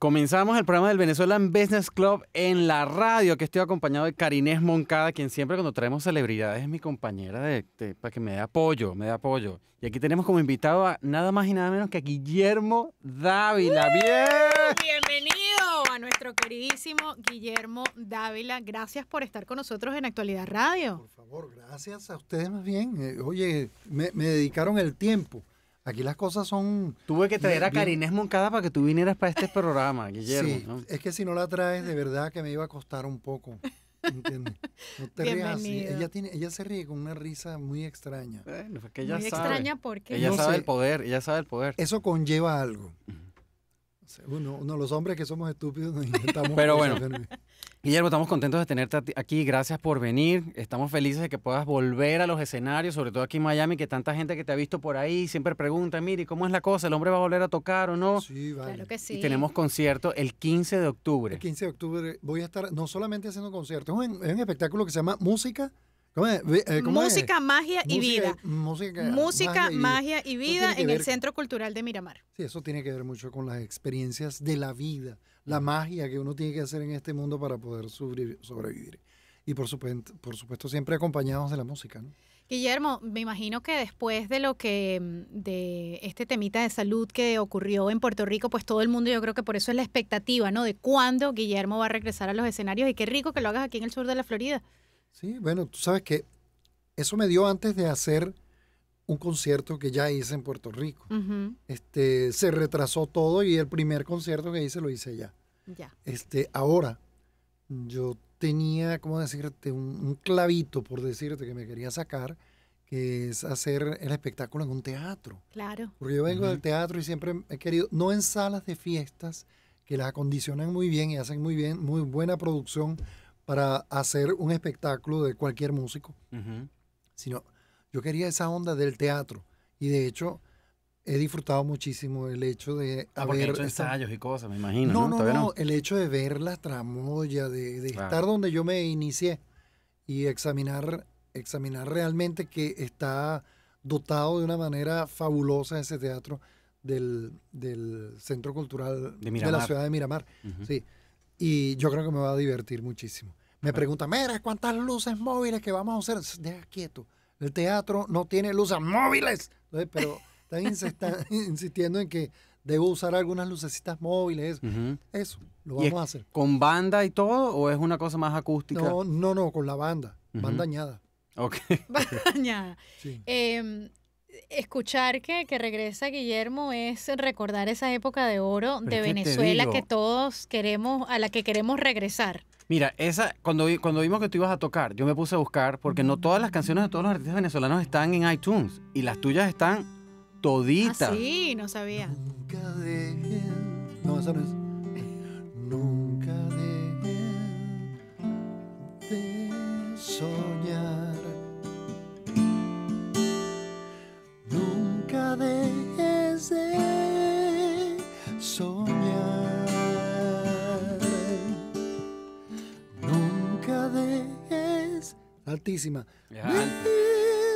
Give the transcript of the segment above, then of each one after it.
Comenzamos el programa del Venezuelan Business Club en la radio, que estoy acompañado de Karinés Moncada, quien siempre cuando traemos celebridades es mi compañera de, para que me dé apoyo, me dé apoyo. Y aquí tenemos como invitado a nada más y nada menos que a Guillermo Dávila. ¡Bien! Bienvenido a nuestro queridísimo Guillermo Dávila. Gracias por estar con nosotros en Actualidad Radio. Por favor, gracias a ustedes más bien. Eh, oye, me dedicaron el tiempo. Aquí las cosas son... Tuve que traer a Karinés Moncada para que tú vinieras para este programa, Guillermo. Sí, es que si no la traes, de verdad que me iba a costar un poco. ¿Entiendes? No te rías Ella, tiene, ella se ríe con una risa muy extraña. ella muy sabe. extraña porque... Ella sabe el poder, ella sabe el poder. Eso conlleva algo. Uno, uno, los hombres que somos estúpidos nos intentamos... Pero bueno, Guillermo, estamos contentos de tenerte aquí. Gracias por venir. Estamos felices de que puedas volver a los escenarios, sobre todo aquí en Miami, que tanta gente que te ha visto por ahí siempre pregunta, mire, ¿cómo es la cosa? ¿El hombre va a volver a tocar o no? Sí, vale. que sí. Y tenemos concierto el 15 de octubre. El 15 de octubre voy a estar no solamente haciendo concierto, es un, es un espectáculo que se llama Música música, magia y vida. Música, magia, y vida, en el Centro Cultural de Miramar. Sí, eso tiene que ver mucho con las experiencias de la vida, la mm. magia que uno tiene que hacer en este mundo para poder sobrevivir. Y por supuesto, por supuesto siempre acompañados de la música, ¿no? Guillermo, me imagino que después de lo que mm, de este temita de salud que ocurrió en Puerto Rico, pues todo el mundo yo creo que por eso es la expectativa, ¿no? De cuándo Guillermo va a regresar a los escenarios y qué rico que lo hagas aquí en el sur de la Florida. Sí, bueno, tú sabes que eso me dio antes de hacer un concierto que ya hice en Puerto Rico. Este se retrasó todo y el primer concierto que hice lo hice ya. Ya. Este, ahora yo tenía, ¿cómo decirte? Un, clavito, por decirte, que me quería sacar, que es hacer el espectáculo en un teatro. Claro. Porque yo vengo del teatro y siempre he querido, no en salas de fiestas, que las acondicionan muy bien y hacen muy bien, muy buena producción, para hacer un espectáculo de cualquier músico, sino yo quería esa onda del teatro. Y de hecho, he disfrutado muchísimo el hecho de ah, haber. ensayos y cosas, me imagino. No, no, no, el hecho de ver la tramoya, de, estar donde yo me inicié y examinar, examinar realmente que está dotado de una manera fabulosa ese teatro del, Centro Cultural de, la ciudad de Miramar. Sí. Y yo creo que me va a divertir muchísimo. Me pregunta, mira, ¿cuántas luces móviles que vamos a usar? Deja quieto. El teatro no tiene luces móviles. Pero se está insistiendo en que debo usar algunas lucecitas móviles. Eso, lo vamos a hacer. ¿Con banda y todo o es una cosa más acústica? No, no, no, con la banda. Banda añada. Ok. Banda añada. Em, escuchar que, regresa Guillermo es recordar esa época de oro de Venezuela que todos queremos, a la que queremos regresar. Mira, esa, cuando, cuando vimos que tú ibas a tocar, yo me puse a buscar, porque no todas las canciones de todos los artistas venezolanos están en iTunes, y las tuyas están toditas. Ah, sí, no sabía. Nunca no Nunca de soñar. Nunca dejes de soñar. altísima.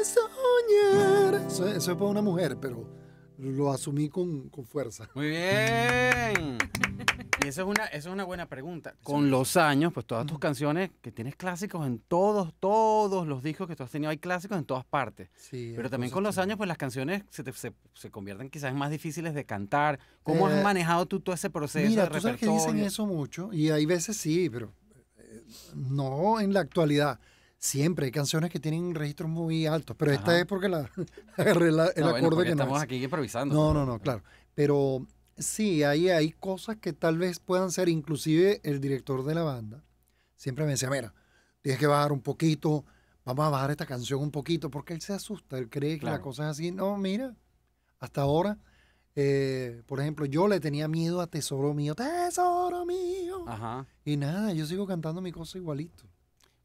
soñar. Eso, es para una mujer, pero lo asumí con, fuerza. Muy bien. Y esa es una, es una buena pregunta. Con los años, pues todas tus canciones, que tienes clásicos en todos, todos los discos que tú has tenido, hay clásicos en todas partes. Pero también con los años, pues las canciones se, convierten quizás en más difíciles de cantar. ¿Cómo has eh, manejado tú todo ese proceso? Mira, tú sabes que dicen eso mucho, y hay veces sí, pero eh, no en la actualidad. Siempre hay canciones que tienen registros muy altos, pero esta es porque la, agarré el ah, acorde que estamos no Estamos aquí improvisando. No, no, no, claro. Pero sí, ahí hay cosas que tal vez puedan ser, inclusive el director de la banda siempre me decía, mira, tienes que bajar un poquito, vamos a bajar esta canción un poquito, porque él se asusta, él cree que la cosa es así. No, mira, hasta ahora, eh, por ejemplo, yo le tenía miedo a Tesoro Mío, Tesoro Mío. Y nada, yo sigo cantando mi cosa igualito.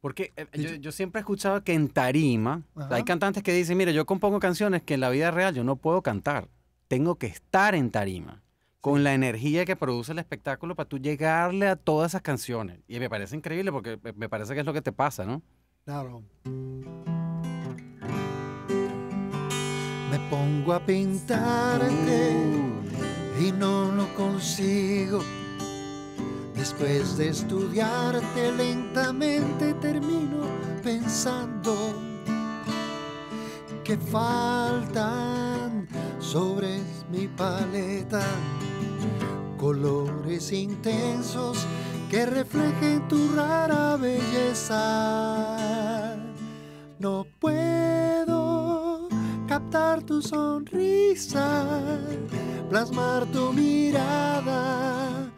Porque eh, yo, siempre he escuchado que en tarima hay cantantes que dicen, mire, yo compongo canciones que en la vida real yo no puedo cantar. Tengo que estar en tarima con la energía que produce el espectáculo para tú llegarle a todas esas canciones. Y me parece increíble porque me parece que es lo que te pasa, ¿no? Claro. Me pongo a pintarte uh. y no lo consigo Después de estudiarte lentamente termino pensando que faltan sobre mi paleta colores intensos que reflejen tu rara belleza. No puedo captar tu sonrisa, plasmar tu mirada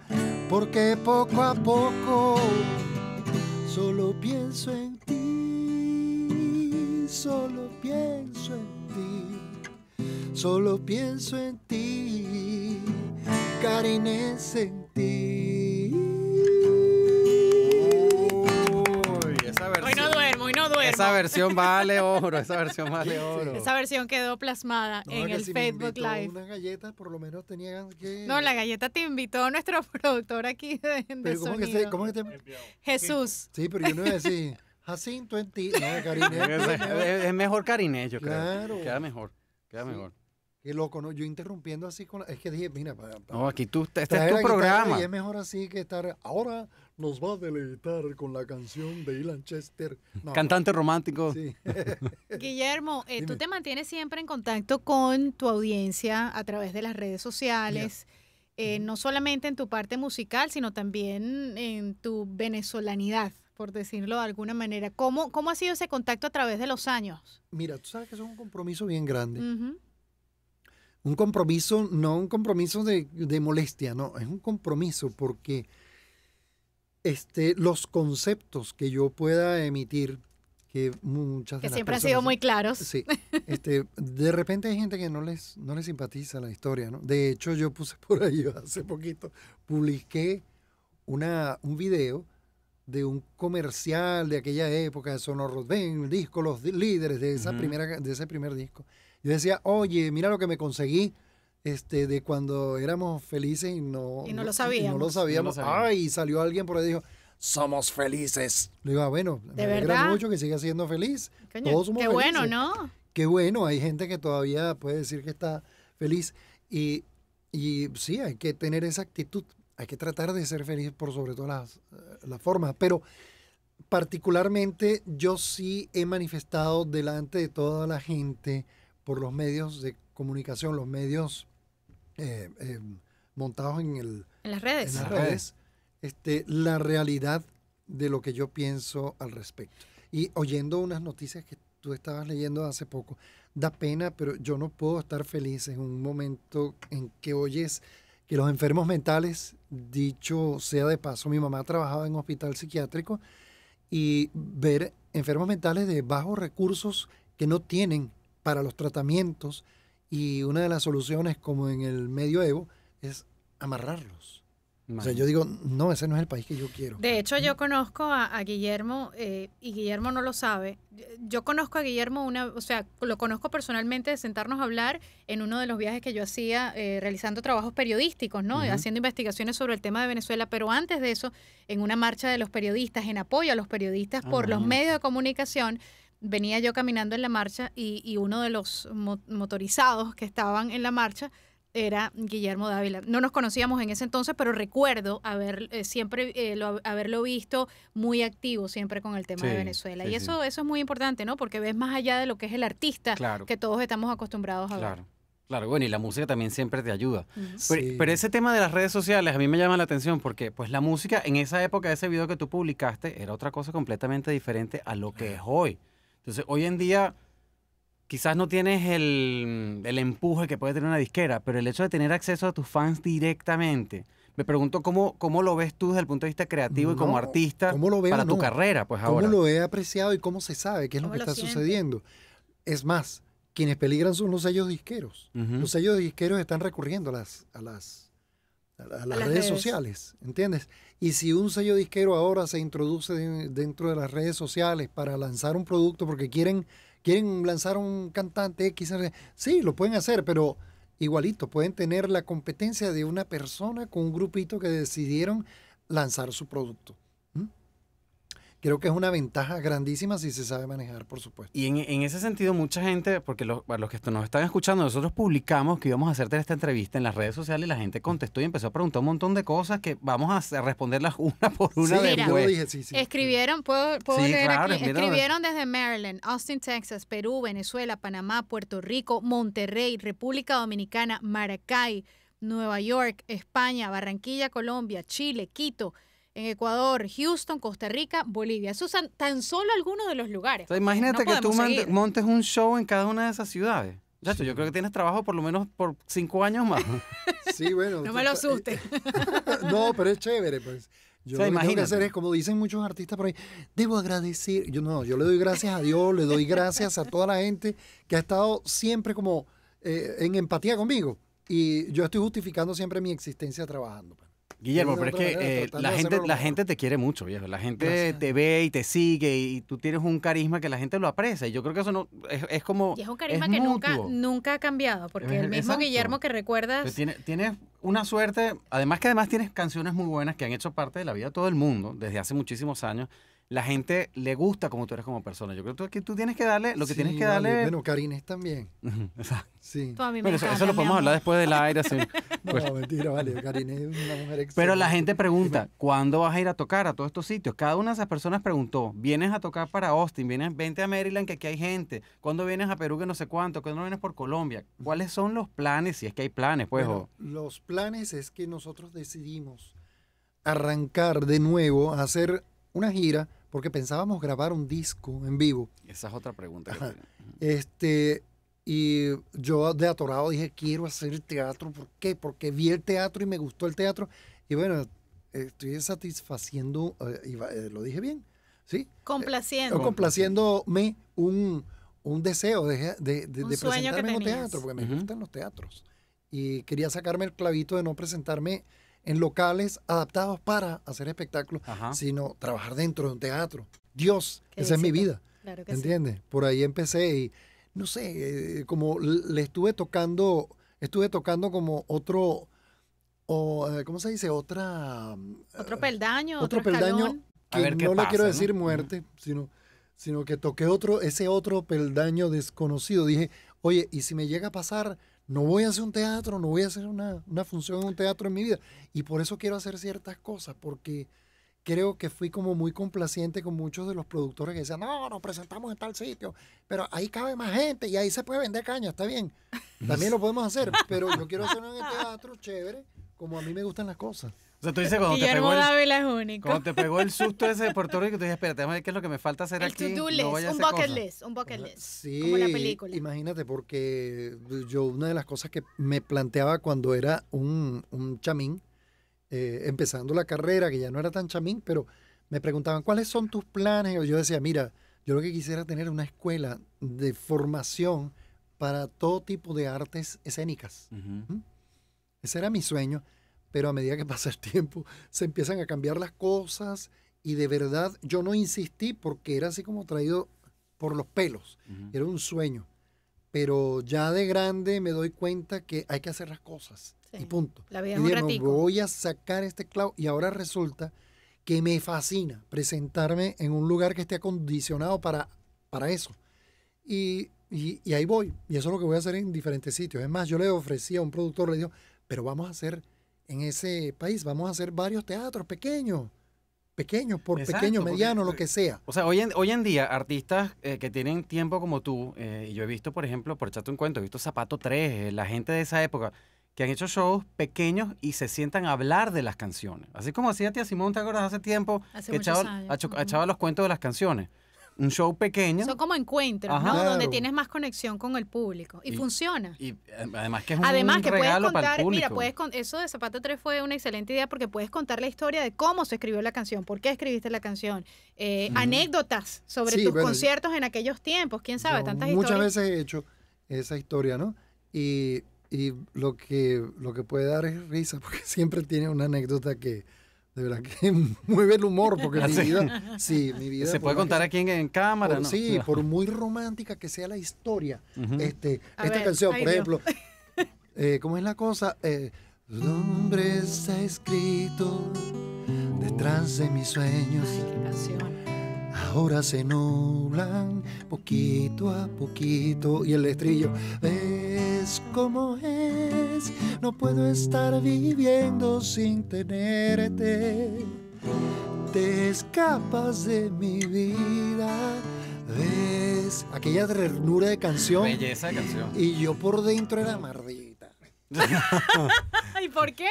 porque poco a poco solo pienso en ti, solo pienso en ti, solo pienso en ti, Karen en ti. Esa versión vale oro, esa versión vale oro. Esa versión quedó plasmada en el Facebook Live. No, la galleta te invitó nuestro productor aquí de, de Jesús. Sí, pero yo no iba a decir. Jacinto en ti. es, mejor Karine, yo creo. Queda mejor. Queda mejor. Qué loco, ¿no? Yo interrumpiendo así con Es que dije, mira, para, no, aquí tú, este es tu programa. es mejor así que estar... Ahora nos va a deleitar con la canción de Ilan Chester. Cantante romántico. Guillermo, eh, tú te mantienes siempre en contacto con tu audiencia a través de las redes sociales. Eh, no solamente en tu parte musical, sino también en tu venezolanidad, por decirlo de alguna manera. ¿Cómo, cómo ha sido ese contacto a través de los años? Mira, tú sabes que es un compromiso bien grande. Un compromiso, no un compromiso de, molestia, no, es un compromiso porque este, los conceptos que yo pueda emitir, que muchas de que siempre han sido muy claros. Sí. Este, de repente hay gente que no les, no les simpatiza la historia, ¿no? De hecho, yo puse por ahí hace poquito, publiqué una, un video de un comercial de aquella época de Sonor Ven, el disco Los Líderes de, esa primera, de ese primer disco. Yo decía, oye, mira lo que me conseguí. Este, de cuando éramos felices y no, y no, lo, sabíamos. Y no lo sabíamos. Ay, salió alguien por ahí y dijo, somos felices. Le digo, ah, bueno, ¿De me verdad? alegra mucho que siga siendo feliz. Que qué bueno, ¿no? Qué bueno, hay gente que todavía puede decir que está feliz. Y, y sí, hay que tener esa actitud, hay que tratar de ser feliz por sobre todas las, eh, las formas. Pero particularmente yo sí he manifestado delante de toda la gente por los medios de comunicación, los medios eh, eh, montados en, el, en las redes, en redes este, la realidad de lo que yo pienso al respecto. Y oyendo unas noticias que tú estabas leyendo hace poco, da pena, pero yo no puedo estar feliz en un momento en que oyes que los enfermos mentales, dicho sea de paso, mi mamá trabajaba en un hospital psiquiátrico y ver enfermos mentales de bajos recursos que no tienen para los tratamientos y una de las soluciones, como en el medioevo, es amarrarlos. O sea, yo digo, no, ese no es el país que yo quiero. De hecho, yo conozco a, Guillermo eh, y Guillermo no lo sabe. Yo conozco a Guillermo, una, o sea, lo conozco personalmente de sentarnos a hablar en uno de los viajes que yo hacía eh, realizando trabajos periodísticos, ¿no? Haciendo investigaciones sobre el tema de Venezuela, pero antes de eso, en una marcha de los periodistas, en apoyo a los periodistas ah, por los medios de comunicación venía yo caminando en la marcha y, uno de los motorizados que estaban en la marcha era Guillermo Dávila. No nos conocíamos en ese entonces, pero recuerdo haber eh, siempre eh, haberlo visto muy activo siempre con el tema de Venezuela. y eso, eso es muy importante, ¿no? Porque ves más allá de lo que es el artista que todos estamos acostumbrados a ver. Claro, bueno, y la música también siempre te ayuda. Pero, ese tema de las redes sociales a mí me llama la atención porque pues la música en esa época, ese video que tú publicaste, era otra cosa completamente diferente a lo que es hoy. Entonces, hoy en día, quizás no tienes mm, el, empuje que puede tener una disquera, pero el hecho de tener acceso a tus fans directamente. Me pregunto cómo, cómo lo ves tú desde el punto de vista creativo y como artista para tu carrera, pues ahora. ¿Cómo lo he apreciado y cómo se sabe qué es lo que está sucediendo? Es más, quienes peligran son los sellos disqueros. Los sellos disqueros están recurriendo a las a, las, redes, sociales, ¿entiendes? Y si un sello disquero ahora se introduce dentro de las redes sociales para lanzar un producto porque quieren, quieren lanzar un cantante X, sí, lo pueden hacer, pero igualito, pueden tener la competencia de una persona con un grupito que decidieron lanzar su producto creo que es una ventaja grandísima si se sabe manejar, por supuesto. Y en, ese sentido, mucha gente, porque los, los que nos están escuchando, nosotros publicamos que íbamos a hacerte esta entrevista en las redes sociales y la gente contestó y empezó a preguntar un montón de cosas que vamos a responderlas una por una. Sí, Escribieron, puedo, leer aquí, escribieron desde Maryland, Austin, Texas, Perú, Venezuela, Panamá, Puerto Rico, Monterrey, República Dominicana, Maracay, Nueva York, España, Barranquilla, Colombia, Chile, Quito en Ecuador, Houston, Costa Rica, Bolivia. Susan, son tan solo algunos de los lugares. imagínate que tú montes un show en cada una de esas ciudades. Ya, yo creo que tienes trabajo por lo menos por cinco años más. Sí, bueno. no me lo asustes. no, pero es chévere, pues. lo que hacer es, como dicen muchos artistas por ahí, debo agradecer. Yo no, yo le doy gracias a Dios, le doy gracias a toda la gente que ha estado siempre como eh, en empatía conmigo. Y yo estoy justificando siempre mi existencia trabajando. Pues. Guillermo, pero es que eh, la, gente, la gente te quiere mucho, viejo. La gente te ve y te sigue y tú tienes un carisma que la gente lo aprecia. Y yo creo que eso no es, como. Y es un carisma que nunca, nunca, ha cambiado, porque el mismo Guillermo que recuerdas. Pues tienes tiene una suerte. Además, que además tienes canciones muy buenas que han hecho parte de la vida de todo el mundo desde hace muchísimos años la gente le gusta como tú eres como persona. Yo creo que tú, tienes que darle lo que tienes que darle. Bueno, Karines también. Exacto. Sí. Pero eso, lo podemos hablar después del aire. No, pues mentira, vale. es una mujer excelente. Pero la gente pregunta, ¿cuándo vas a ir a tocar a todos estos sitios? Cada una de esas personas preguntó, ¿vienes a tocar para Austin? ¿Vienes, vente a Maryland que aquí hay gente? ¿Cuándo vienes a Perú que no sé cuánto? ¿Cuándo vienes por Colombia? ¿Cuáles son los planes? Si es que hay planes, pues. los planes es que nosotros decidimos arrancar de nuevo, hacer una gira porque pensábamos grabar un disco en vivo. Esa es otra pregunta. este, y yo de atorado dije, quiero hacer teatro. ¿Por qué? Porque vi el teatro y me gustó el teatro. Y bueno, estoy satisfaciendo, eh, eh, lo dije bien, ¿sí? Complaciendo. Eh, complaciéndome un, deseo de, presentarme en un teatro, porque me gustan los teatros. Y quería sacarme el clavito de no presentarme en locales adaptados para hacer espectáculos, sino trabajar dentro de un teatro. Dios, esa es mi vida. ¿entiende? ¿Entiendes? Por ahí empecé y, no sé, eh, como le estuve tocando, estuve tocando como otro, o, eh, ¿cómo se dice? Otra... Mm, eh, otro peldaño. Otro, peldaño. no le quiero decir muerte, sino, sino que toqué otro, ese otro peldaño desconocido. Dije, oye, ¿y si me llega a pasar no voy a hacer un teatro, no voy a hacer una, función en un teatro en mi vida. Y por eso quiero hacer ciertas cosas, porque creo que fui como muy complaciente con muchos de los productores que decían, no, nos presentamos en tal sitio, pero ahí cabe más gente y ahí se puede vender caña, está bien. También lo podemos hacer, pero yo quiero hacerlo en el teatro, chévere, como a mí me gustan las cosas. O sea, tú dices cuando te pegó el, es único. Cuando te pegó el susto ese de Puerto Rico, tú dices, espérate, a ver qué es lo que me falta hacer aquí. un bucket list, un bucket list. Sí, la película. imagínate, porque yo una de las cosas que me planteaba cuando era un, un chamín, eh, empezando la carrera, que ya no era tan chamín, pero me preguntaban, ¿cuáles son tus planes? Y yo decía, mira, yo lo que quisiera tener una escuela de formación para todo tipo de artes escénicas. ¿Mm? Ese era mi sueño pero a medida que pasa el tiempo se empiezan a cambiar las cosas y de verdad yo no insistí porque era así como traído por los pelos, era un sueño, pero ya de grande me doy cuenta que hay que hacer las cosas y punto. y voy a sacar este clavo y ahora resulta que me fascina presentarme en un lugar que esté acondicionado para, para eso. Y, y, ahí voy, y eso es lo que voy a hacer en diferentes sitios. Es más, yo le ofrecí a un productor, le digo, pero vamos a hacer en ese país. Vamos a hacer varios teatros pequeños pequeños, por pequeños, pequeño, mediano, lo que sea. O sea, hoy en, hoy en día, artistas eh, que tienen tiempo como tú, eh, y yo he visto, por ejemplo, por echarte un cuento, he visto Zapato 3, eh, la gente de esa época, que han hecho shows pequeños y se sientan a hablar de las canciones. Así como hacía tía Simón, ¿te hace tiempo? que echaba, los cuentos de las canciones un show pequeño. Son como encuentros, ¿no? Donde tienes más conexión con el público. Y, funciona. Y además que es un Además que puedes contar, mira, puedes con, eso de zapato 3 fue una excelente idea porque puedes contar la historia de cómo se escribió la canción, por qué escribiste la canción, eh, anécdotas sobre tus conciertos en aquellos tiempos, quién sabe, tantas muchas Muchas veces he hecho esa historia, ¿no? Y, y, lo, que, lo que puede dar es risa porque siempre tiene una anécdota que de verdad que mueve el humor, porque mi vida. Sí, mi vida. Se puede contar aquí en, cámara, ¿no? Sí, por muy romántica que sea la historia. este, esta canción, por ejemplo. Eh, ¿Cómo es la cosa? Eh, nombre escrito detrás de mis sueños. Ahora se nublan poquito a poquito. Y el estrillo es como es. No puedo estar viviendo sin tenerte. Te escapas de mi vida. ¿Ves? Aquella ternura de canción. Belleza de canción. Y yo por dentro era mardita. ¿Y por qué?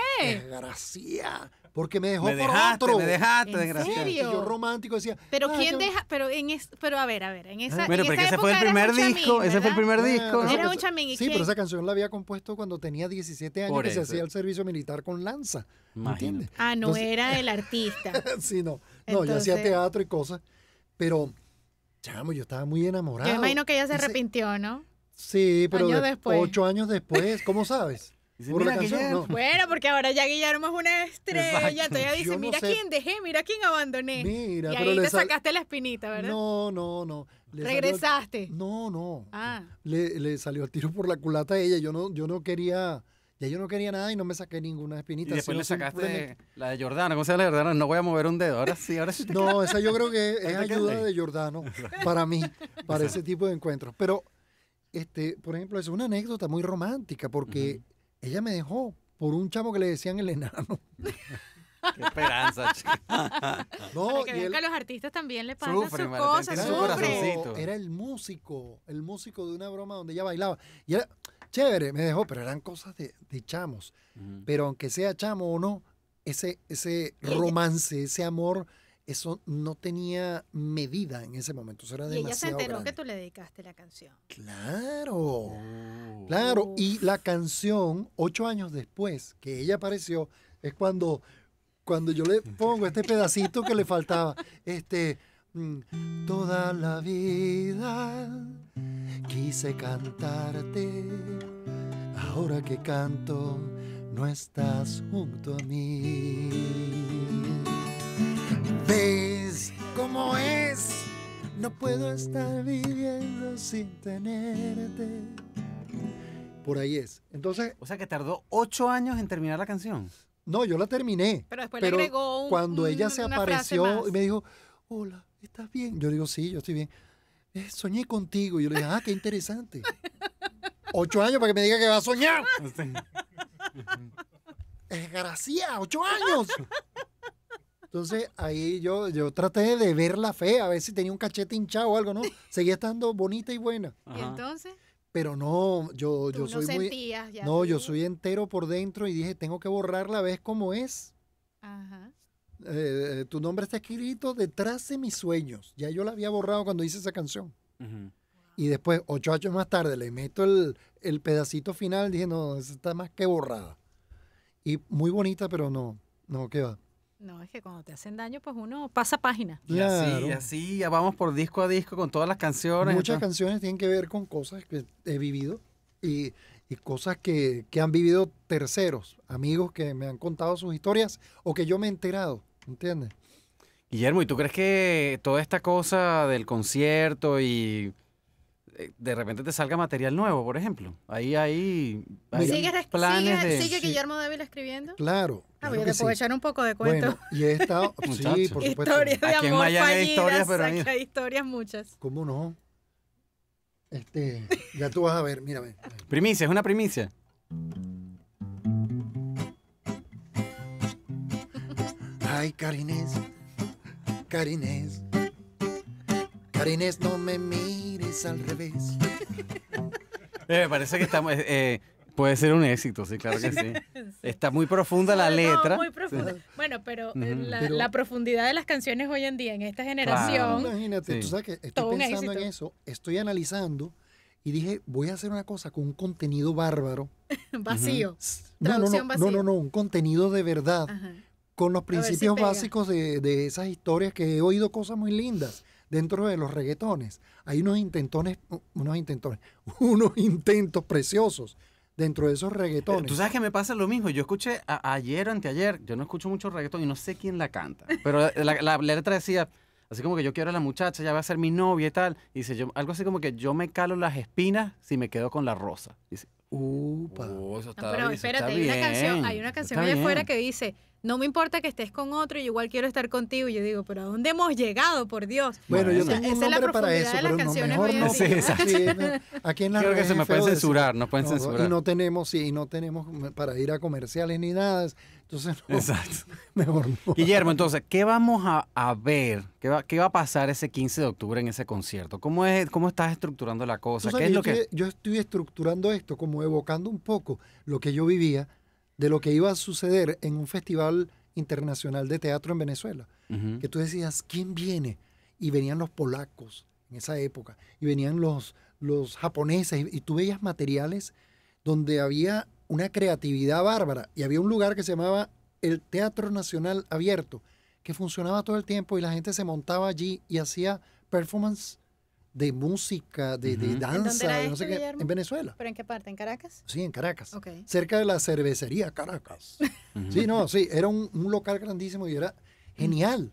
Gracias. Porque me dejó me por otro. Me dejaste, desgraciado. Y yo romántico decía. Pero quién deja, pero en es, pero a ver, a ver, en ah, esa. Bueno, pero ese fue el primer disco, ese fue el primer disco. Era un chamín. sí, pero esa canción la había compuesto cuando tenía 17 años y se hacía el servicio militar con lanza. ¿Entiendes? Ah, no era el artista. sí, no. No, yo hacía teatro y cosas. Pero, chamo, yo estaba muy enamorado. Yo imagino que ella se arrepintió, ¿no? Sí, pero ocho años después, ¿cómo sabes? Bueno, porque ahora ya Guillermo es una estrella. Exacto. dice, mira quién dejé, mira quién abandoné. y ahí te sacaste la espinita, ¿verdad? No, no, no. ¿Regresaste? No, no. Ah. Le, salió el tiro por la culata a ella. Yo no, yo no quería... Ya yo no quería nada y no me saqué ninguna espinita. Y después le sacaste la de Jordano. ¿Cómo se la de No voy a mover un dedo. Ahora sí, ahora sí. no, esa yo creo que es ayuda de Jordano para mí, para ese tipo de encuentros. Pero, este, por ejemplo, es una anécdota muy romántica porque... Ella me dejó por un chamo que le decían el enano. Qué esperanza, chica. No, a los artistas también le pasan sus cosas, Era el músico, el músico de una broma donde ella bailaba. Y era chévere, me dejó, pero eran cosas de, chamos. Pero aunque sea chamo o no, ese, ese romance, ese amor eso no tenía medida en ese momento. era demasiado. Y ella se enteró que tú le dedicaste la canción. Claro. Oh. Claro. Y la canción, ocho años después que ella apareció, es cuando, cuando yo le pongo este pedacito que le faltaba. Este. Mm, Toda la vida quise cantarte. Ahora que canto, no estás junto a mí. ¿Ves cómo es? No puedo estar viviendo sin tenerte. Por ahí es. Entonces. O sea que tardó ocho años en terminar la canción. No, yo la terminé. Pero después le agregó Cuando ella se apareció y me dijo, hola, ¿estás bien? Yo digo, sí, yo estoy bien. Eh, soñé contigo. Y yo le dije, ah, qué interesante. ocho años para que me diga que va a soñar. es gracia, ocho años. Entonces ahí yo, yo traté de ver la fe, a ver si tenía un cachete hinchado o algo, ¿no? Seguía estando bonita y buena. ¿Y entonces? Pero no, yo, yo soy no ya no, yo soy entero por dentro y dije, tengo que borrarla, ¿ves cómo es? Ajá. Eh, eh, tu nombre está escrito detrás de mis sueños. Ya yo la había borrado cuando hice esa canción. Y después, ocho años más tarde, le meto el, el pedacito final. Dije, no, está más que borrada. Y muy bonita, pero no, no, ¿qué va? No, es que cuando te hacen daño, pues uno pasa página. Y así, así, ya vamos por disco a disco con todas las canciones. Muchas canciones tienen que ver con cosas que he vivido y, cosas que, que, han vivido terceros, amigos que me han contado sus historias o que yo me he enterado, ¿entiendes? Guillermo, ¿y tú crees que toda esta cosa del concierto y eh, de repente te salga material nuevo, por ejemplo. Ahí hay, ¿Sigue, planes de... Guillermo Dávila escribiendo? Claro. Ah, voy a echar un poco de cuento. Bueno, y he estado... sí, por supuesto. Historias Aquí en fallidas, hay historias, pero hay... hay historias muchas. ¿Cómo no? Este, ya tú vas a ver, mírame. Primicia, es una primicia. Ay, Carinés, carines no me mires al revés. Eh, me parece que estamos... Eh, eh, puede ser un éxito, sí, claro que sí. Está muy profunda la letra. Muy profunda. Bueno, pero, la, profundidad de las canciones hoy en día, en esta generación. Imagínate, tú sabes que estoy pensando en eso, estoy analizando y dije, voy a hacer una cosa con un contenido bárbaro. vacío. no, no, no, un contenido de verdad. Con los principios básicos de, de esas historias que he oído cosas muy lindas dentro de los reggaetones. Hay unos intentones, unos intentones, unos intentos preciosos dentro de esos reggaetones. Tú sabes que me pasa lo mismo. Yo escuché ayer o anteayer, yo no escucho mucho reggaetón y no sé quién la canta, pero la, letra decía, así como que yo quiero a la muchacha, ya va a ser mi novia y tal. Y dice, yo, algo así como que yo me calo las espinas si me quedo con la rosa. Dice, upa. Oh, está, pero espérate, hay, una canción, hay una canción, allá afuera que dice no me importa que estés con otro, yo igual quiero estar contigo. Y yo digo, pero ¿a dónde hemos llegado, por Dios? Bueno, yo esa para eso, pero no, Aquí en la Creo que se me pueden censurar, no pueden censurar. Y no tenemos, sí, y no tenemos para ir a comerciales ni nada. Entonces, Exacto. mejor no. Guillermo, entonces, ¿qué vamos a, ver? ¿Qué va, a pasar ese 15 de octubre en ese concierto? ¿Cómo, es, cómo estás estructurando la cosa? yo estoy estructurando esto como evocando un poco lo que yo vivía de lo que iba a suceder en un festival internacional de teatro en Venezuela. Que tú decías, ¿quién viene? Y venían los polacos en esa época, y venían los, los japoneses, y, y tú veías materiales donde había una creatividad bárbara, y había un lugar que se llamaba el Teatro Nacional Abierto, que funcionaba todo el tiempo y la gente se montaba allí y hacía performance de música, de, danza, ¿En, no sé qué, en Venezuela. ¿Pero en qué parte? ¿En Caracas? Sí, en Caracas. Cerca de la cervecería Caracas. Sí, no, sí, era un, un, local grandísimo y era genial.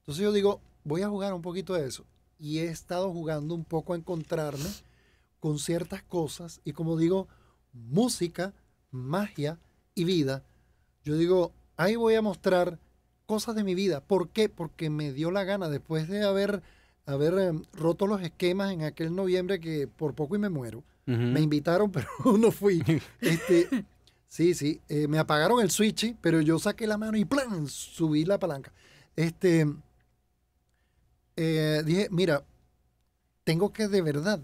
Entonces yo digo, voy a jugar un poquito de eso. Y he estado jugando un poco a encontrarme con ciertas cosas y como digo, música, magia y vida. Yo digo, ahí voy a mostrar cosas de mi vida. ¿Por qué? Porque me dio la gana después de haber haber ver, em, roto los esquemas en aquel noviembre que por poco y me muero. Me invitaron, pero no fui. Este, sí, sí, eh, me apagaron el switch, pero yo saqué la mano y ¡plan! subí la palanca. Este, eh, dije, mira, tengo que de verdad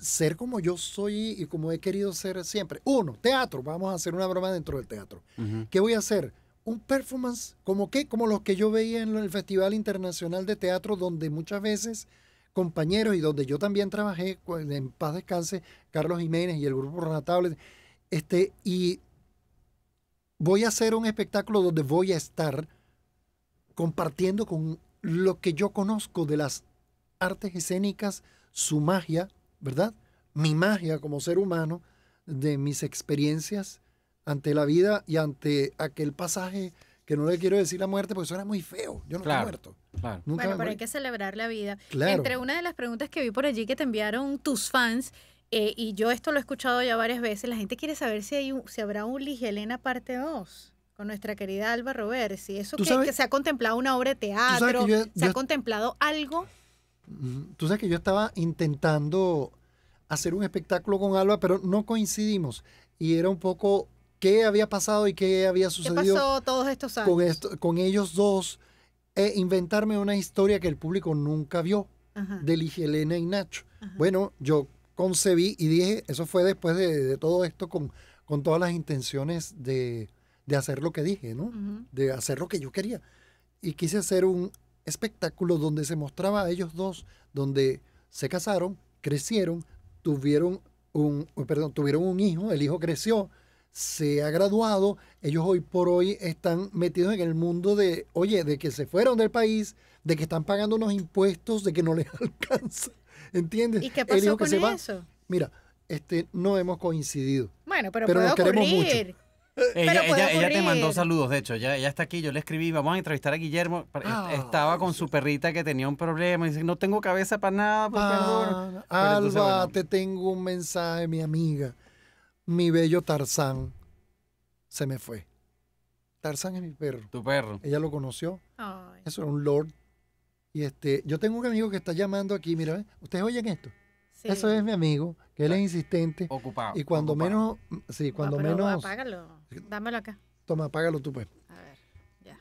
ser como yo soy y como he querido ser siempre. Uno, teatro, vamos a hacer una broma dentro del teatro. ¿Qué voy a hacer? un performance como que como los que yo veía en el Festival Internacional de Teatro, donde muchas veces compañeros y donde yo también trabajé, en paz descanse, Carlos Jiménez y el grupo Ronatable, este, y voy a hacer un espectáculo donde voy a estar compartiendo con lo que yo conozco de las artes escénicas, su magia, ¿verdad? Mi magia como ser humano, de mis experiencias ante la vida y ante aquel pasaje que no le quiero decir la muerte porque era muy feo. Yo no muerto. bueno, pero hay que celebrar la vida. Entre una de las preguntas que vi por allí que te enviaron tus fans, eh, y yo esto lo he escuchado ya varias veces, la gente quiere saber si, hay un, si habrá un Ligelena parte 2 con nuestra querida Alba si Eso que, se ha contemplado una obra de teatro, se ha contemplado algo. Tú sabes que yo estaba intentando hacer un espectáculo con Alba, pero no coincidimos. Y era un poco qué había pasado y qué había sucedido. todos estos Con, ellos dos, e inventarme una historia que el público nunca vio de Ligelena y Nacho. Bueno, yo concebí y dije, eso fue después de, todo esto con, con todas las intenciones de, hacer lo que dije, ¿no? De hacer lo que yo quería. Y quise hacer un espectáculo donde se mostraba a ellos dos, donde se casaron, crecieron, tuvieron un, perdón, tuvieron un hijo, el hijo creció, se ha graduado, ellos hoy por hoy están metidos en el mundo de, oye, de que se fueron del país, de que están pagando unos impuestos, de que no les alcanza. ¿Entiendes? ¿Y qué pasó con eso? Mira, este, no hemos coincidido. Bueno, pero, queremos Ella, te mandó saludos, de hecho, ya, ella está aquí, yo le escribí, vamos a entrevistar a Guillermo. Ah, estaba con su perrita que tenía un problema, y dice, no tengo cabeza para nada, ah, Alba, te tengo un mensaje, mi amiga mi bello Tarzán se me fue. Tarzán es mi perro. Tu perro. Ella lo conoció. Eso era un lord. Y este, yo tengo un amigo que está llamando aquí, mira, ¿ustedes oyen esto? Eso es mi amigo, que él es insistente. Ocupado. Y cuando menos, sí, cuando menos. Apágalo. Dámelo acá. Toma, apágalo tú pues. A ver, ya.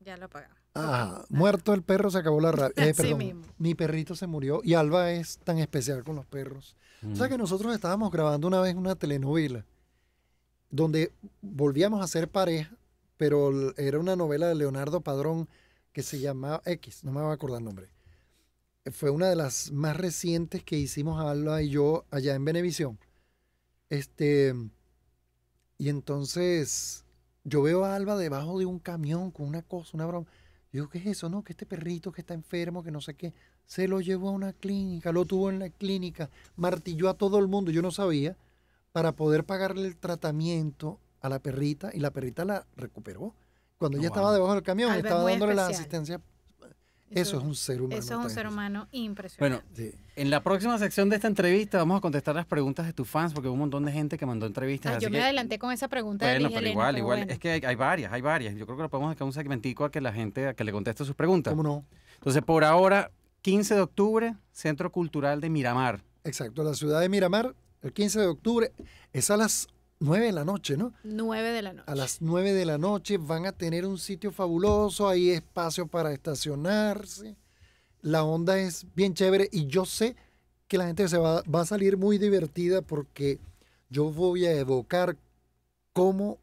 Ya lo apagamos muerto el perro se acabó la rabia. Eh, mi perrito se murió y Alba es tan especial con los perros. O sea mm. que nosotros estábamos grabando una vez una telenovela donde volvíamos a ser pareja, pero era una novela de Leonardo Padrón que se llamaba X, no me voy a acordar el nombre. Fue una de las más recientes que hicimos Alba y yo allá en Venevisión. Este, y entonces yo veo a Alba debajo de un camión con una cosa, una broma digo, ¿qué es eso? No, que este perrito que está enfermo, que no sé qué, se lo llevó a una clínica, lo tuvo en la clínica, martilló a todo el mundo, yo no sabía, para poder pagarle el tratamiento a la perrita y la perrita la recuperó. Cuando ella oh, estaba debajo del camión, estaba dándole la asistencia eso, es un ser humano. Eso es un ser humano impresionante. Bueno, en la próxima sección de esta entrevista vamos a contestar las preguntas de tus fans porque hubo un montón de gente que mandó entrevistas. Ah, yo me adelanté con esa pregunta. de pero igual, pero igual. Es que hay, varias, hay varias. Yo creo que lo podemos dejar un segmentico a que la gente, que le conteste sus preguntas. ¿Cómo no? Entonces, por ahora, 15 de octubre, Centro Cultural de Miramar. Exacto, la ciudad de Miramar, el 15 de octubre, es a las 9 de la noche, ¿no? 9 de la noche. A las 9 de la noche van a tener un sitio fabuloso, hay espacio para estacionarse. La onda es bien chévere y yo sé que la gente se va, va a salir muy divertida porque yo voy a evocar cómo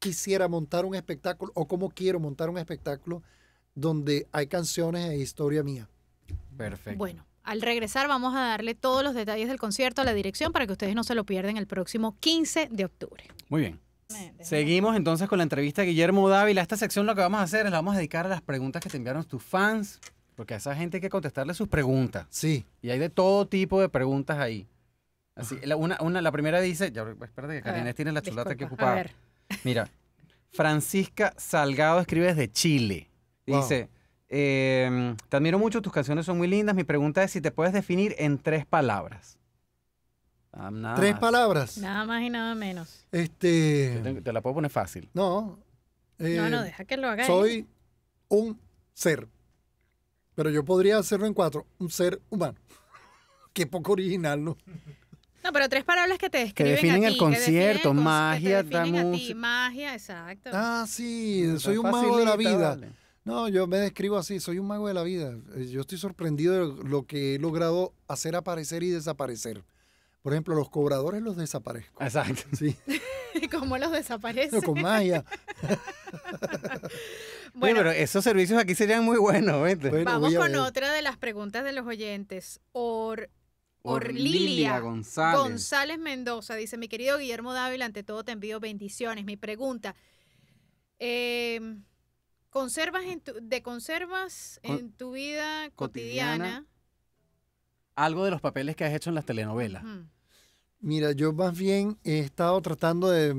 quisiera montar un espectáculo o cómo quiero montar un espectáculo donde hay canciones e historia mía. Perfecto. Bueno, al regresar vamos a darle todos los detalles del concierto, a la dirección, para que ustedes no se lo pierdan el próximo 15 de octubre. Muy bien. Seguimos entonces con la entrevista a Guillermo Dávila. Esta sección lo que vamos a hacer es la vamos a dedicar a las preguntas que te enviaron tus fans, porque a esa gente hay que contestarle sus preguntas. Sí. Y hay de todo tipo de preguntas ahí. Así, la, una, la primera dice, ya, espérate que Karines tiene la chulata que ocupada. Mira, Francisca Salgado escribe desde Chile. Dice, Em, te admiro mucho, tus canciones son muy lindas. Mi pregunta es si te puedes definir en tres palabras. Tres palabras. Nada más y nada menos. Este. Te, la puedo poner fácil. No. no, no, eh, deja que lo haga. soy un ser. Pero yo podría hacerlo en cuatro. Un ser humano. Qué poco original, ¿no? No, pero tres palabras que te describen. definen a el ti, que concierto, definen el concierto magia, que Magia, exacto. Ah, sí, mm, soy un mago de la vida. No, yo me describo así, soy un mago de la vida. Eh, yo estoy sorprendido de lo que he logrado hacer aparecer y desaparecer. Por ejemplo, los cobradores los desaparezco. Exacto. Sí. ¿Cómo los desaparece? No, con magia. bueno, pero esos servicios aquí serían muy buenos. Bueno, vamos con otra de las preguntas de los oyentes. Or, Orlilia, Lilia González. González Mendoza dice: Mi querido Guillermo Dávila, ante todo te envío bendiciones. Mi pregunta. Em, Conservas de conservas en tu vida cotidiana, Algo de los papeles que has hecho en las telenovelas. Mira, yo más bien he estado tratando de,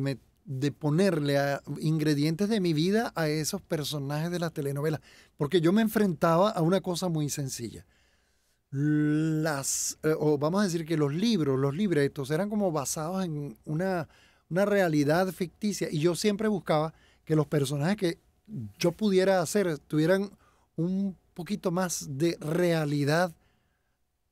ponerle ingredientes de mi vida a esos personajes de las telenovelas, porque yo me enfrentaba a una cosa muy sencilla. Las, eh, o vamos a decir que los libros, los libretos eran como basados en una, una realidad ficticia y yo siempre buscaba que los personajes que yo pudiera hacer, tuvieran un poquito más de realidad.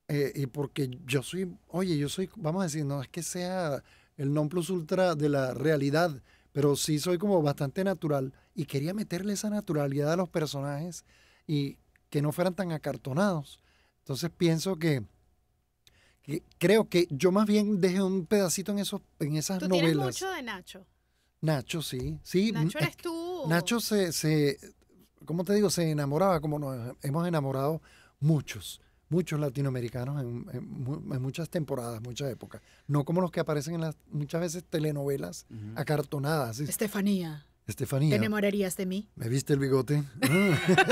Eh, y porque yo soy, oye, yo soy, vamos a decir, no es que sea el non plus ultra de la realidad, pero sí soy como bastante natural y quería meterle esa naturalidad a los personajes y que no fueran tan acartonados. Entonces pienso que, creo que yo más bien dejé un pedacito en esos en esas ¿Tú novelas. de Nacho. Nacho, sí. Sí, Nacho eres tú Nacho se, se, te digo? Se enamoraba, como nos hemos enamorado muchos, muchos latinoamericanos en, en, muchas temporadas, muchas épocas. No como los que aparecen en las, muchas veces, telenovelas acartonadas. Estefanía. Estefanía. ¿Te enamorarías de mí? ¿Me viste el bigote?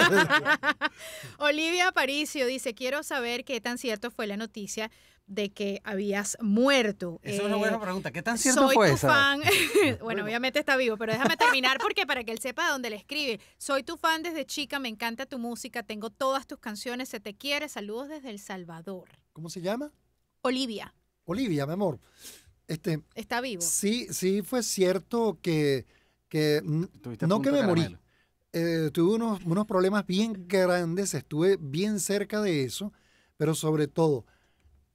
Ah. Olivia Aparicio dice, quiero saber qué tan cierto fue la noticia de que habías muerto. Esa es una buena eh, pregunta. ¿Qué tan cierto fue soy tu fan. bueno, obviamente está vivo, pero déjame terminar porque para que él sepa dónde le escribe. Soy tu fan desde chica, me encanta tu música, tengo todas tus canciones, se te quiere. Saludos desde El Salvador. ¿Cómo se llama? Olivia. Olivia, mi amor. Este, está vivo. Sí, sí, fue cierto que que no que me morí. Eh, tuve unos, problemas bien grandes, estuve bien cerca de eso, pero sobre todo,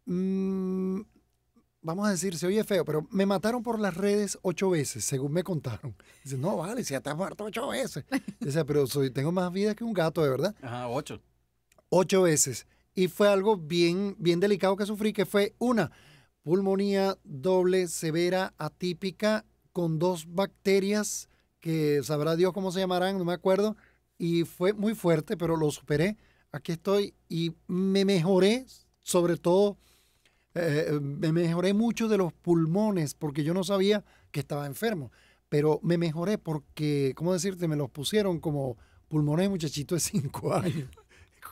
mm, vamos a decir, se oye feo, pero me mataron por las redes ocho veces, según me contaron. Dice, no, vale, si ya has muerto ocho veces. Dice, pero soy, tengo más vida que un gato, de verdad. Ajá, ocho. Ocho veces. Y fue algo bien, bien delicado que sufrí, que fue una pulmonía doble, severa, atípica, con dos bacterias que sabrá Dios cómo se llamarán, no me acuerdo, y fue muy fuerte, pero lo superé. Aquí estoy y me mejoré, sobre todo, eh, me mejoré mucho de los pulmones, porque yo no sabía que estaba enfermo, pero me mejoré porque, ¿cómo decirte? Me los pusieron como pulmones muchachito de 5 años.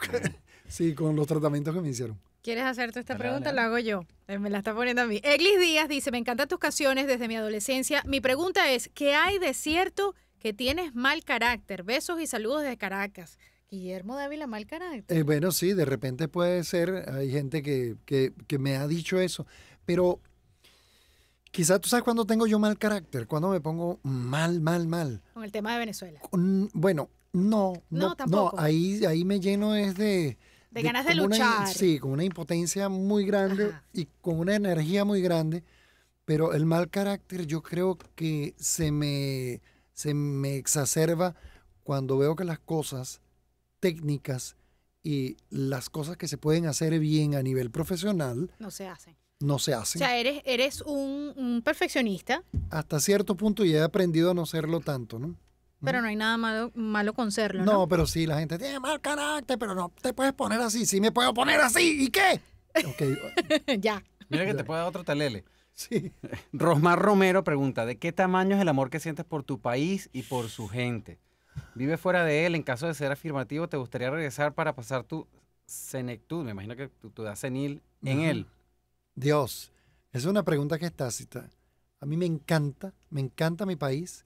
sí, con los tratamientos que me hicieron. ¿Quieres hacerte esta pregunta? La hago yo. Eh, me la está poniendo a mí. Eglis Díaz dice, me encantan tus canciones desde mi adolescencia. Mi pregunta es, ¿qué hay de cierto que tienes mal carácter? Besos y saludos desde Caracas. Guillermo Dávila, mal carácter. Eh, bueno, sí, de repente puede ser. Hay gente que, me ha dicho eso. Pero Quizás tú sabes cuándo tengo yo mal carácter, cuando me pongo mal, mal, mal. Con el tema de Venezuela. Bueno, no, no, tampoco. no ahí, ahí me lleno es de, de ganas de, luchar. sí, con una impotencia muy grande y con una energía muy grande, pero el mal carácter yo creo que se me, se me exacerba cuando veo que las cosas técnicas y las cosas que se pueden hacer bien a nivel profesional no se hacen. No se hacen. O sea, eres, eres un, un perfeccionista. Hasta cierto punto y he aprendido a no serlo tanto, ¿no? Pero no hay nada malo, malo con serlo. ¿no? pero sí, la gente tiene mal carácter, pero no te puedes poner así. Sí, me puedo poner así. ¿Y qué? ya. Mira que te puede dar otro talele. Sí. Rosmar Romero pregunta: ¿De qué tamaño es el amor que sientes por tu país y por su gente? ¿Vive fuera de él? En caso de ser afirmativo, ¿te gustaría regresar para pasar tu senectud? Me imagino que tu, tu edad senil en él. Dios, es una pregunta que es tácita. A mí me encanta, me encanta mi país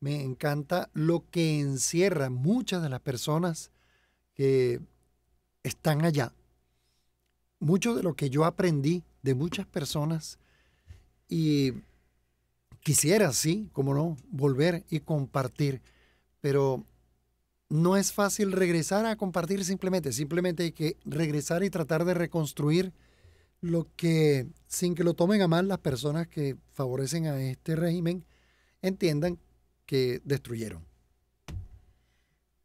me encanta lo que encierra muchas de las personas que están allá. Mucho de lo que yo aprendí de muchas personas y quisiera, sí, como no, volver y compartir, pero no es fácil regresar a compartir simplemente, simplemente hay que regresar y tratar de reconstruir lo que, sin que lo tomen a mal las personas que favorecen a este régimen, entiendan que destruyeron.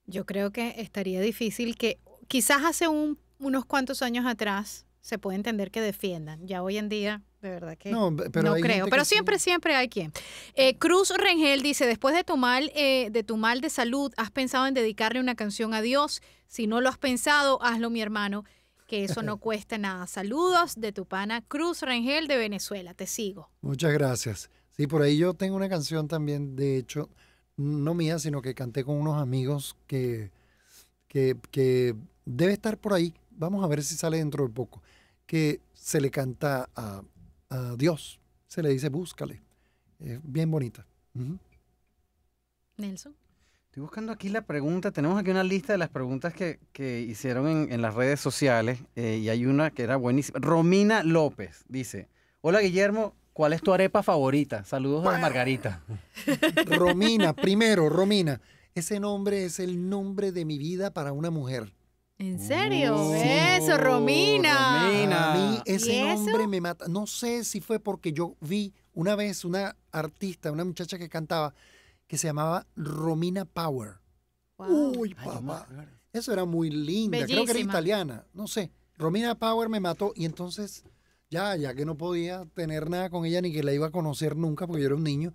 Yo creo que estaría difícil que quizás hace unos cuantos años atrás se puede entender que defiendan. Ya hoy en día, de verdad que no, creo. Pero siempre, siempre hay quien. Eh, Cruz Rengel dice, después de tu, mal, eh, de tu mal de salud, ¿has pensado en dedicarle una canción a Dios? Si no lo has pensado, hazlo, mi hermano, que eso no cuesta nada. Saludos de tu pana Cruz Rengel de Venezuela. Te sigo. Muchas gracias. Sí, por ahí yo tengo una canción también, de hecho, no mía, sino que canté con unos amigos que, que, que debe estar por ahí. Vamos a ver si sale dentro de poco. Que se le canta a, a Dios, se le dice búscale. Es bien bonita. Nelson. Estoy buscando aquí la pregunta. Tenemos aquí una lista de las preguntas que, hicieron en, las redes sociales eh, y hay una que era buenísima. Romina López dice, hola Guillermo, ¿Cuál es tu arepa favorita? Saludos a Margarita. Romina, primero, Romina. Ese nombre es el nombre de mi vida para una mujer. ¿En serio? Oh, eso, Romina. Romina. A mí ese nombre me mata. No sé si fue porque yo vi una vez una artista, una muchacha que cantaba, que se llamaba Romina Power. Uy, papá. eso era muy linda. Creo que era italiana. No sé. Romina Power me mató y entonces ya, ya que no podía tener nada con ella ni que la iba a conocer nunca porque yo era un niño,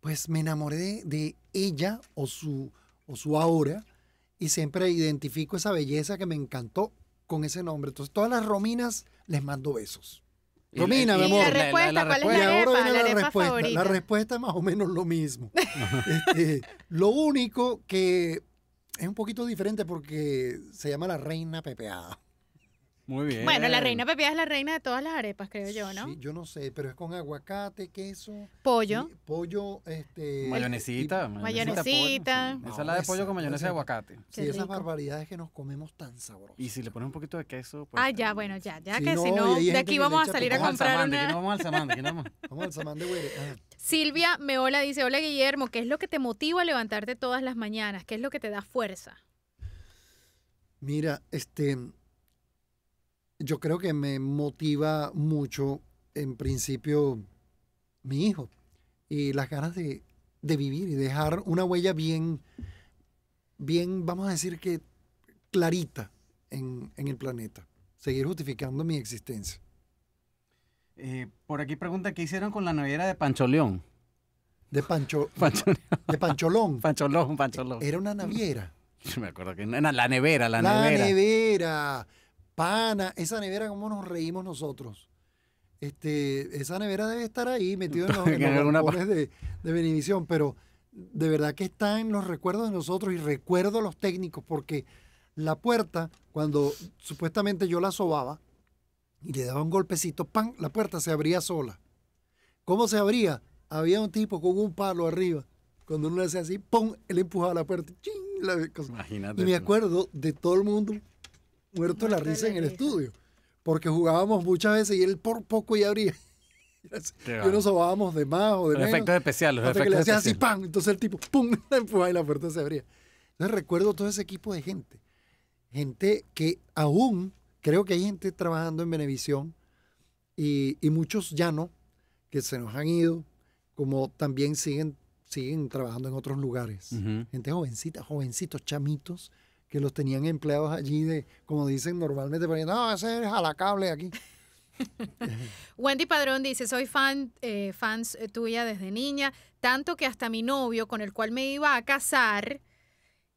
pues me enamoré de, ella o su, o su aura y siempre identifico esa belleza que me encantó con ese nombre. Entonces, todas las Rominas les mando besos. Romina, mi amor. La respuesta, es la, la, respuesta. La respuesta es más o menos lo mismo. Este, lo único que es un poquito diferente porque se llama la reina pepeada. Muy bien. Bueno, la reina pepiada es la reina de todas las arepas, creo yo, ¿no? Sí, yo no sé, pero es con aguacate, queso. Pollo. pollo, este. Mayonesita. mayonesita. esa es la de pollo con mayonesa y aguacate. Sí, esas barbaridades que nos comemos tan sabrosas. Y si le pones un poquito de queso. Pues, ah, ya, bueno, ya, ya que si no, de aquí vamos a salir a comprar una. Aquí no vamos al samán, aquí no vamos. vamos al samán de Silvia Silvia Meola dice: Hola Guillermo, ¿qué es lo que te motiva a levantarte todas las mañanas? ¿Qué es lo que te da fuerza? Mira, este yo creo que me motiva mucho, en principio, mi hijo y las ganas de, vivir y dejar una huella bien, bien, vamos a decir que clarita en, el planeta. Seguir justificando mi existencia. Eh, por aquí pregunta, ¿qué hicieron con la naviera de Pancho León? De Pancho... Pancho de Pancholón. Pancholón, Pancholón. Era una naviera. Yo me acuerdo que... Era la nevera, la nevera. La nevera pana, esa nevera, ¿cómo nos reímos nosotros? Este, esa nevera debe estar ahí metida en los, colores de, de pero de verdad que está en los recuerdos de nosotros y recuerdo a los técnicos porque la puerta, cuando supuestamente yo la sobaba y le daba un golpecito, ¡pam! La puerta se abría sola. ¿Cómo se abría? Había un tipo con un palo arriba. Cuando uno le hacía así, ¡pum! Él empujaba la puerta. ¡Ching! Imagínate. Y me acuerdo de todo el mundo muerto la risa en el estudio, porque jugábamos muchas veces y él por poco ya abría. Y nos sobábamos de más o de los Efectos especiales, los efectos le así, ¡pam! Entonces el tipo, ¡pum! y pues la puerta se abría. Entonces recuerdo todo ese equipo de gente. Gente que aún, creo que hay gente trabajando en Benevisión y, muchos ya no, que se nos han ido, como también siguen, siguen trabajando en otros lugares. Gente jovencita, jovencitos, chamitos, que los tenían empleados allí de, como dicen normalmente, pero no, ese es cable aquí. Wendy Padrón dice, soy fan, eh, fans eh, tuya desde niña, tanto que hasta mi novio, con el cual me iba a casar,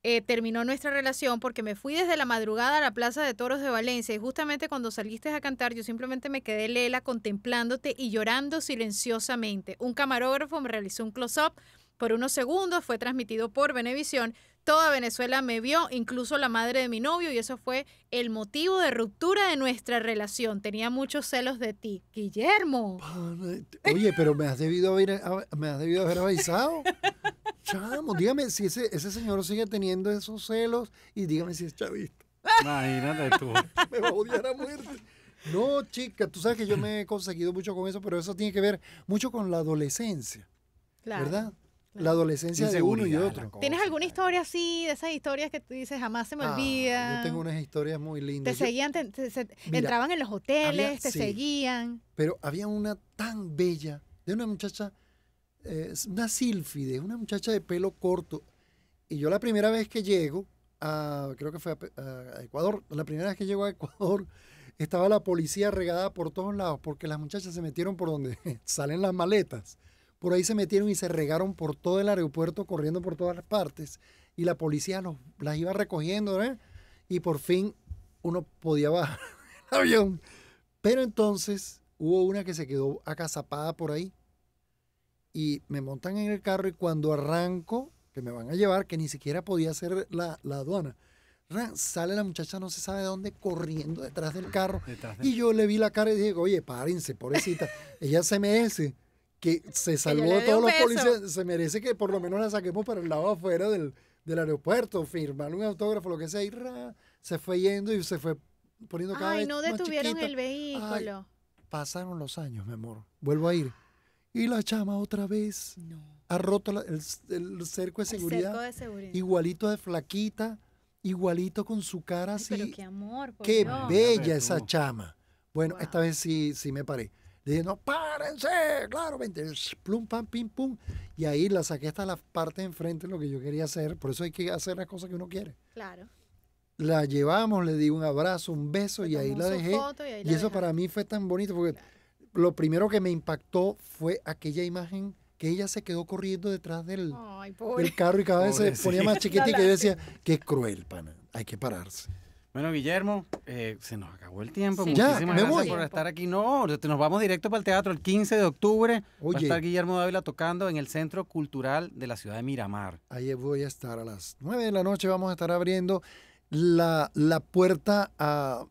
eh, terminó nuestra relación porque me fui desde la madrugada a la Plaza de Toros de Valencia y justamente cuando saliste a cantar yo simplemente me quedé lela contemplándote y llorando silenciosamente. Un camarógrafo me realizó un close-up por unos segundos, fue transmitido por Venevisión. Toda Venezuela me vio, incluso la madre de mi novio, y eso fue el motivo de ruptura de nuestra relación. Tenía muchos celos de ti. Guillermo. Oye, pero me has debido haber, avisado. Chamo, dígame si ese, señor sigue teniendo esos celos y dígame si es chavista. Imagínate tú. me va a odiar a muerte. No, chica, tú sabes que yo me he conseguido mucho con eso, pero eso tiene que ver mucho con la adolescencia. Claro. ¿Verdad? la adolescencia de uno y otro. ¿Tienes alguna historia así, de esas historias que tú dices jamás se me ah, olvida? Yo tengo unas historias muy lindas. Te seguían, entraban en los hoteles, te seguían. Pero había una tan bella, de una muchacha, eh, una sílfide, una muchacha de pelo corto. Y yo la primera vez que llego, a, creo que fue a, a Ecuador, la primera vez que llego a Ecuador, estaba la policía regada por todos lados, porque las muchachas se metieron por donde salen las maletas por ahí se metieron y se regaron por todo el aeropuerto, corriendo por todas las partes. Y la policía las iba recogiendo, ¿verdad? ¿eh? Y por fin uno podía bajar el avión. Pero entonces hubo una que se quedó acazapada por ahí. Y me montan en el carro y cuando arranco, que me van a llevar, que ni siquiera podía hacer la, la aduana. Sale la muchacha, no se sabe dónde, corriendo detrás del carro. Y yo le vi la cara y dije, oye, párense, pobrecita. Ella se merece que se salvó a todos los policías, se merece que por lo menos la saquemos para el lado afuera del, aeropuerto, firmar un autógrafo, lo que sea, y se fue yendo y se fue poniendo cada Ay, no detuvieron el vehículo. pasaron los años, mi amor. Vuelvo a ir. Y la chama otra vez. No. Ha roto el, cerco de seguridad. Igualito de flaquita, igualito con su cara así. Pero qué amor, Qué bella esa chama. Bueno, esta vez sí, sí me paré dije, no, párense, claro, vente, plum, pam, pim, pum. Y ahí la saqué hasta la parte de enfrente, lo que yo quería hacer. Por eso hay que hacer las cosas que uno quiere. Claro. La llevamos, le di un abrazo, un beso y ahí, la dejé, y eso para mí fue tan bonito porque lo primero que me impactó fue aquella imagen que ella se quedó corriendo detrás del, carro y cada vez se ponía más chiquitita y yo decía, qué cruel, pana, hay que pararse. Bueno, Guillermo, eh, se nos acabó el tiempo. Muchísimas gracias por estar aquí. No, nos vamos directo para el teatro el 15 de octubre. Oye. Guillermo Dávila tocando en el Centro Cultural de la ciudad de Miramar. Ahí voy a estar a las 9 de la noche. Vamos a estar abriendo la, puerta a,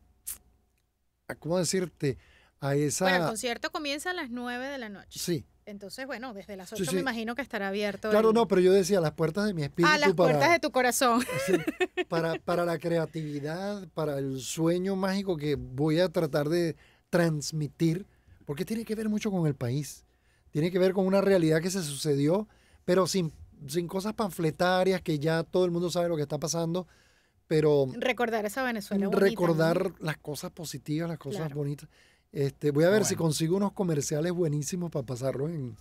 ¿cómo decirte? A esa... Bueno, el concierto comienza a las 9 de la noche. Sí, entonces, bueno, desde las 8 me imagino que estará abierto. Claro, no, pero yo decía las puertas de mi espíritu. A las puertas de tu corazón. para, para la creatividad, para el sueño mágico que voy a tratar de transmitir, porque tiene que ver mucho con el país. Tiene que ver con una realidad que se sucedió, pero sin, sin cosas panfletarias que ya todo el mundo sabe lo que está pasando. Pero. Recordar esa Venezuela bonita. Recordar las cosas positivas, las cosas bonitas. Este, voy a ver si consigo unos comerciales buenísimos para pasarlos en,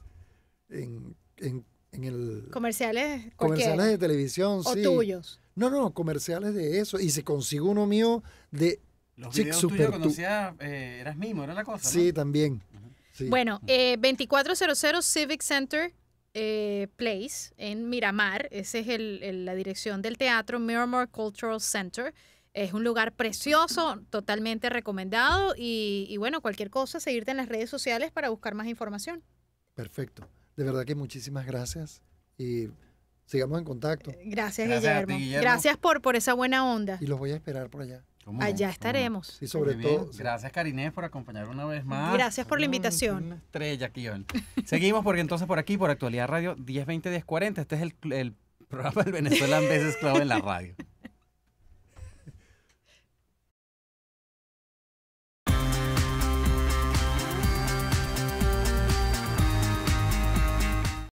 en, en, el... Comerciales. Comerciales de televisión, o tuyos. No, no, comerciales de eso. Y si consigo uno mío de... Los videos tuyos eh, eras mimo, era la cosa. Sí, también. Bueno, 2400 eh, Civic Center eh, Place en Miramar. Esa es la dirección del teatro Miramar Cultural Center. Es un lugar precioso, totalmente recomendado y, bueno, cualquier cosa, seguirte en las redes sociales para buscar más información. Perfecto. De verdad que muchísimas gracias y sigamos en contacto. Gracias, Guillermo. Gracias por, por esa buena onda. Y los voy a esperar por allá. Allá estaremos. Y sobre todo. Gracias, Karinés, por acompañar una vez más. Gracias por la invitación. Una estrella, aquí, Seguimos porque entonces por aquí, por Actualidad Radio 1020-1040. Este es el, el programa del Venezuela en veces clave en la radio.